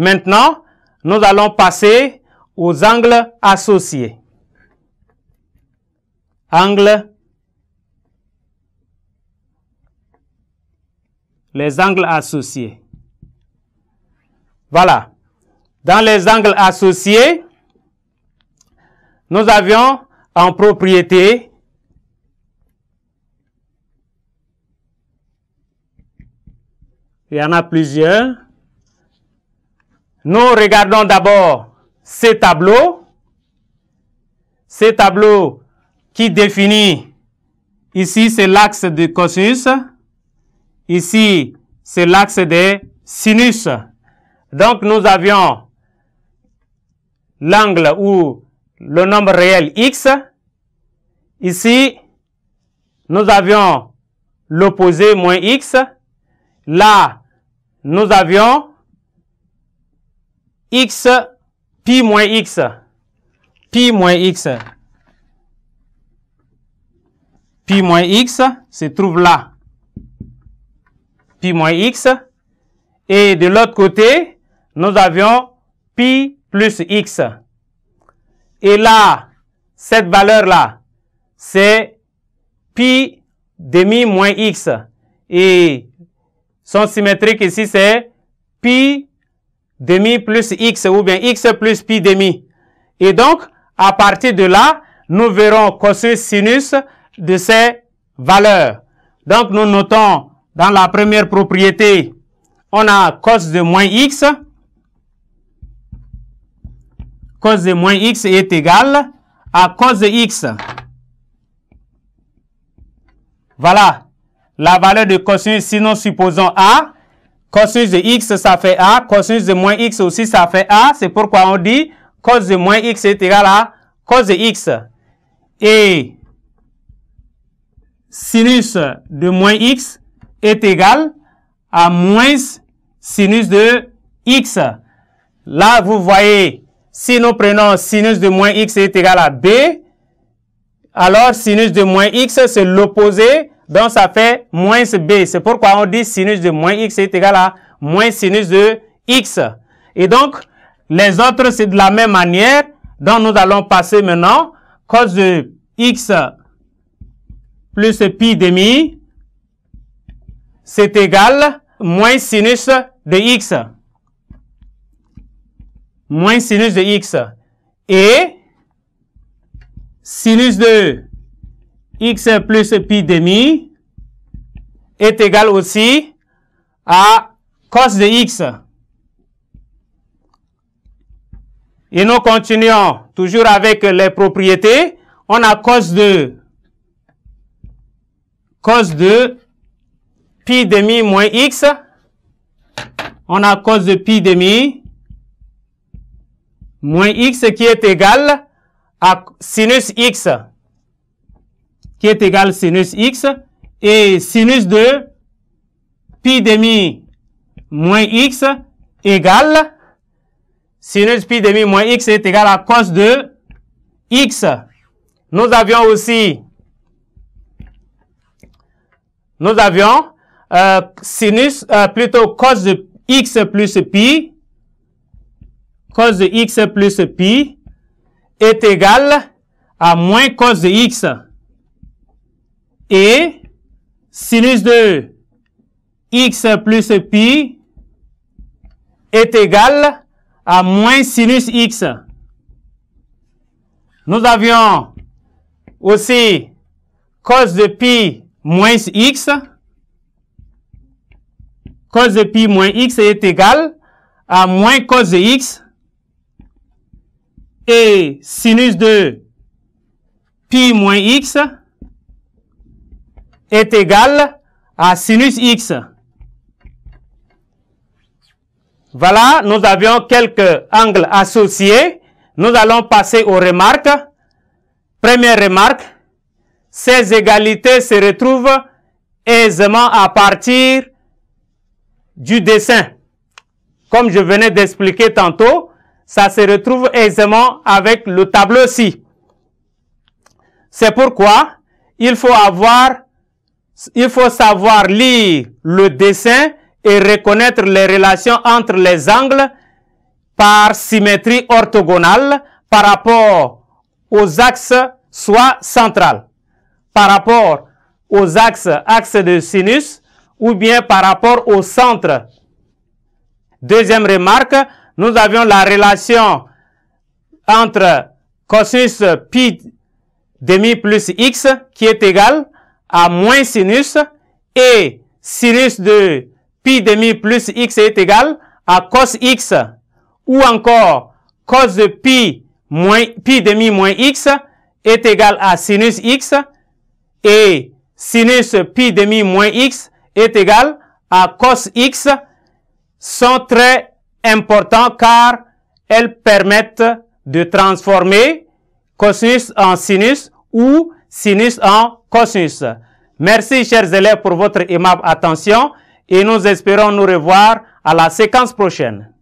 Maintenant, nous allons passer aux angles associés. Angles. Les angles associés. Voilà. Dans les angles associés, nous avions en propriété il y en a plusieurs nous regardons d'abord ces tableaux. Ces tableaux qui définit ici c'est l'axe du cosinus. Ici c'est l'axe des sinus. Donc nous avions l'angle ou le nombre réel x. Ici, nous avions l'opposé moins x. Là, nous avions x pi moins x pi moins x pi moins x se trouve là pi moins x et de l'autre côté nous avions pi plus x et là cette valeur là c'est pi demi moins x et son symétrique ici c'est pi demi plus x ou bien x plus pi demi. Et donc, à partir de là, nous verrons cosinus sinus de ces valeurs. Donc, nous notons dans la première propriété, on a cos de moins x. Cos de moins x est égal à cos de x. Voilà la valeur de cosinus, sinon supposons A, Cosinus de x, ça fait a. Cosinus de moins x aussi, ça fait a. C'est pourquoi on dit cos de moins x est égal à cos de x. Et sinus de moins x est égal à moins sinus de x. Là, vous voyez, si nous prenons sinus de moins x est égal à b, alors sinus de moins x, c'est l'opposé donc ça fait moins b. C'est pourquoi on dit sinus de moins x est égal à moins sinus de x. Et donc, les autres, c'est de la même manière. Donc nous allons passer maintenant cos de x plus pi demi, c'est égal moins sinus de x. Moins sinus de x. Et sinus de x plus pi demi est égal aussi à cos de x. Et nous continuons toujours avec les propriétés. On a cos de cos de pi demi moins x. On a cos de pi demi moins x qui est égal à sinus x qui est égal sinus x et sinus de pi demi moins x égale sinus pi demi moins x est égal à cos de x. Nous avions aussi nous avions euh, sinus euh, plutôt cos de x plus pi cos de x plus pi est égal à moins cos de x et sinus de x plus pi est égal à moins sinus x. Nous avions aussi cos de pi moins x. Cos de pi moins x est égal à moins cos de x. Et sinus de pi moins x est égal à sinus x. Voilà, nous avions quelques angles associés. Nous allons passer aux remarques. Première remarque, ces égalités se retrouvent aisément à partir du dessin. Comme je venais d'expliquer tantôt, ça se retrouve aisément avec le tableau-ci. C'est pourquoi il faut avoir il faut savoir lire le dessin et reconnaître les relations entre les angles par symétrie orthogonale par rapport aux axes soit central, par rapport aux axes, axes de sinus, ou bien par rapport au centre. Deuxième remarque, nous avions la relation entre cosinus pi demi plus x qui est égal à moins sinus et sinus de pi demi plus x est égal à cos x ou encore cos de pi moins pi demi moins x est égal à sinus x et sinus pi demi moins x est égal à cos x sont très importants car elles permettent de transformer cosinus en sinus ou sinus en cosinus. Merci, chers élèves, pour votre aimable attention et nous espérons nous revoir à la séquence prochaine.